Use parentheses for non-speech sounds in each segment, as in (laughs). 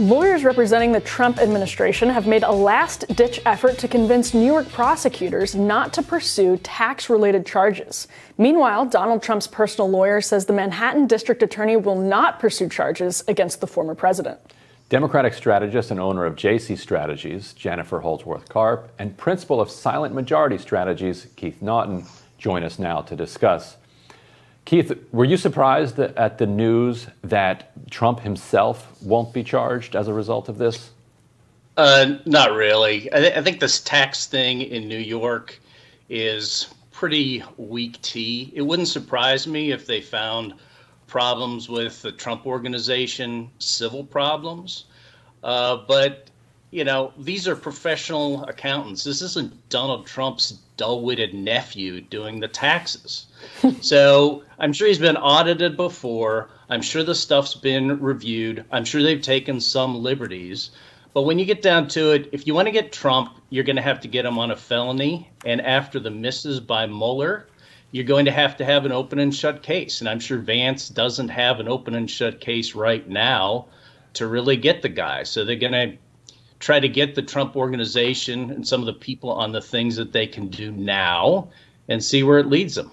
Lawyers representing the Trump administration have made a last ditch effort to convince New York prosecutors not to pursue tax related charges. Meanwhile, Donald Trump's personal lawyer says the Manhattan district attorney will not pursue charges against the former president. Democratic strategist and owner of JC Strategies, Jennifer Holdsworth Karp, and principal of Silent Majority Strategies, Keith Naughton, join us now to discuss. Keith, were you surprised at the news that Trump himself won't be charged as a result of this? Uh, not really. I, th- I, think this tax thing in New York is pretty weak tea. It wouldn't surprise me if they found problems with the Trump organization, civil problems. Uh, but you know, these are professional accountants. This isn't Donald Trump's dull witted nephew doing the taxes. (laughs) so I'm sure he's been audited before. I'm sure the stuff's been reviewed. I'm sure they've taken some liberties. But when you get down to it, if you want to get Trump, you're going to have to get him on a felony. And after the misses by Mueller, you're going to have to have an open and shut case. And I'm sure Vance doesn't have an open and shut case right now to really get the guy. So they're going to try to get the Trump organization and some of the people on the things that they can do now and see where it leads them.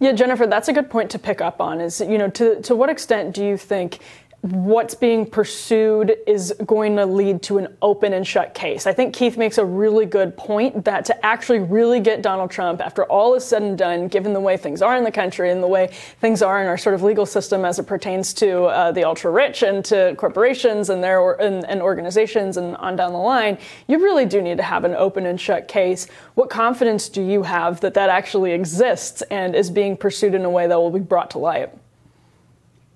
Yeah, Jennifer, that's a good point to pick up on. Is you know to to what extent do you think what's being pursued is going to lead to an open and shut case. I think Keith makes a really good point that to actually really get Donald Trump, after all is said and done, given the way things are in the country and the way things are in our sort of legal system as it pertains to uh, the ultra rich and to corporations and their or, and, and organizations and on down the line, you really do need to have an open and shut case. What confidence do you have that that actually exists and is being pursued in a way that will be brought to light?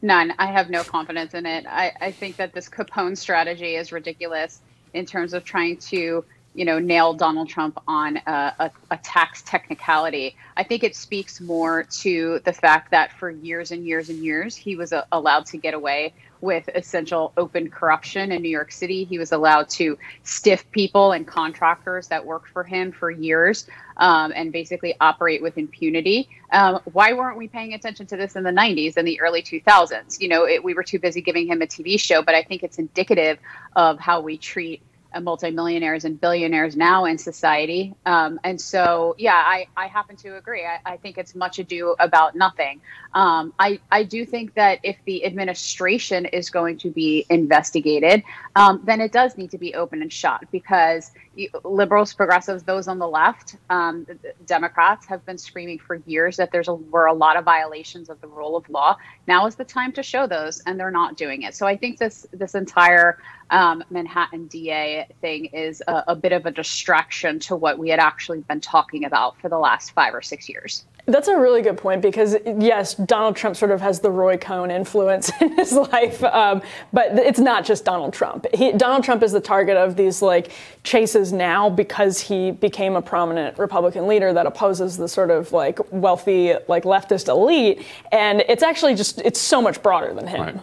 None. I have no confidence in it. I, I think that this Capone strategy is ridiculous in terms of trying to you know, nail Donald Trump on a, a, a, tax technicality. I think it speaks more to the fact that for years and years and years, he was a, uh, allowed to get away with essential open corruption in New York City. He was allowed to stiff people and contractors that worked for him for years um, and basically operate with impunity. Um, why weren't we paying attention to this in the 90s and the early 2000s? You know, it, we were too busy giving him a TV show, but I think it's indicative of how we treat uh, multimillionaires and billionaires now in society. Um, and so, yeah, I, I happen to agree. I, I think it's much ado about nothing. Um, I, I do think that if the administration is going to be investigated, um, then it does need to be open and shut because liberals, progressives, those on the left, um, the Democrats have been screaming for years that there's a, were a lot of violations of the rule of law. Now is the time to show those, and they're not doing it. So I think this this entire um, Manhattan DA thing is a, a bit of a distraction to what we had actually been talking about for the last five or six years. That's a really good point because yes, Donald Trump sort of has the Roy Cohn influence (laughs) in his life, um, but it's not just Donald Trump. He, Donald Trump is the target of these like chases now because he became a prominent Republican leader that opposes the sort of like wealthy like leftist elite, and it's actually just it's so much broader than him. Right.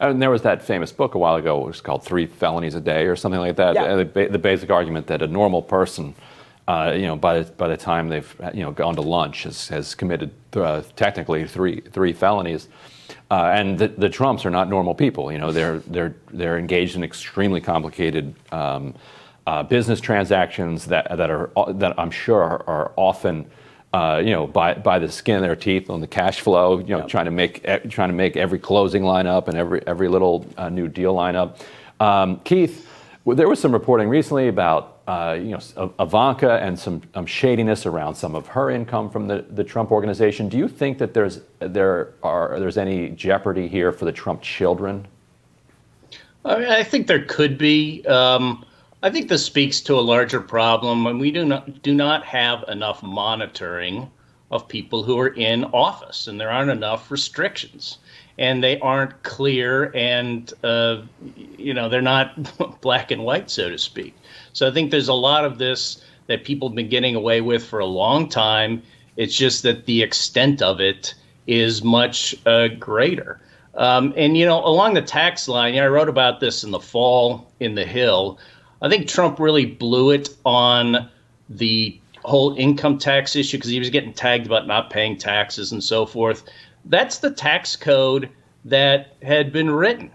And there was that famous book a while ago, It was called Three Felonies a Day or something like that. Yeah. Uh, the, basic argument that a normal person, uh, you know, by, by the time they've you know gone to lunch, has, has committed uh, technically three three felonies. Uh, and the, the, Trumps are not normal people. You know, they're they're they're engaged in extremely complicated um, uh, business transactions that that are that I'm sure are, are often uh, you know, by, by the skin of their teeth on the cash flow, you know, yep. trying to make trying to make every closing line up and every every little uh, new deal line up. Um, Keith, well, there was some reporting recently about uh, you know Ivanka and some um, shadiness around some of her income from the, the Trump organization. Do you think that there's there are there's any jeopardy here for the Trump children? I, I think there could be. Um, I think this speaks to a larger problem when we do not do not have enough monitoring of people who are in office, and there aren't enough restrictions, and they aren't clear, and uh, you know they're not (laughs) black and white, so to speak. So I think there's a lot of this that people have been getting away with for a long time. It's just that the extent of it is much uh, greater. Um, and you know, along the tax line, you know, I wrote about this in the fall in the Hill I think Trump really blew it on the whole income tax issue because he was getting tagged about not paying taxes and so forth. That's the tax code that had been written.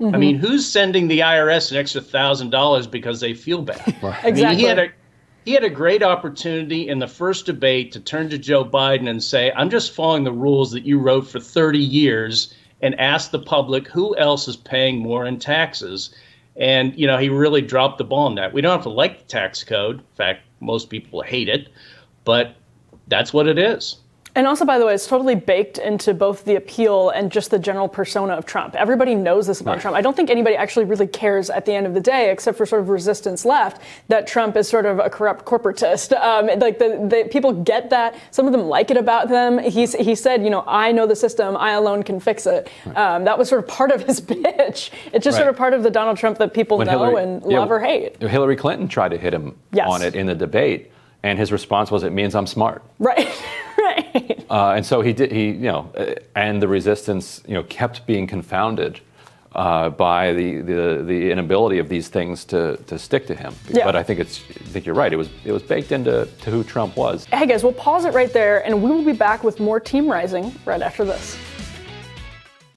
Mm-hmm. I mean, who's sending the IRS an extra thousand dollars because they feel bad? exactly. (laughs) I mean, he had a he had a great opportunity in the first debate to turn to Joe Biden and say, "I'm just following the rules that you wrote for 30 years." And ask the public who else is paying more in taxes. And, you know, he really dropped the ball on that. We don't have to like the tax code. In fact, most people hate it, but that's what it is. And also, by the way, it's totally baked into both the appeal and just the general persona of Trump. Everybody knows this about right. Trump. I don't think anybody actually really cares at the end of the day, except for sort of resistance left, that Trump is sort of a corrupt corporatist. (laughs) Um, like the, the, people get that. Some of them like it about them. He's, he said, you know, I know the system. I alone can fix it. Right. Um, that was sort of part of his (laughs) pitch. It's just right. sort of part of the Donald Trump that people when know Hillary, and yeah, love or hate. Hillary Clinton tried to hit him yes. on it in the debate, and his response was, "It means I'm smart." Right. (laughs) (laughs) Uh, and so he did. He, you know, uh, and the resistance, you know, kept being confounded uh, by the, the the inability of these things to, to stick to him. Yeah. But I think it's I think you're right. It was it was baked into to who Trump was. Hey guys, we'll pause it right there, and we will be back with more team rising right after this.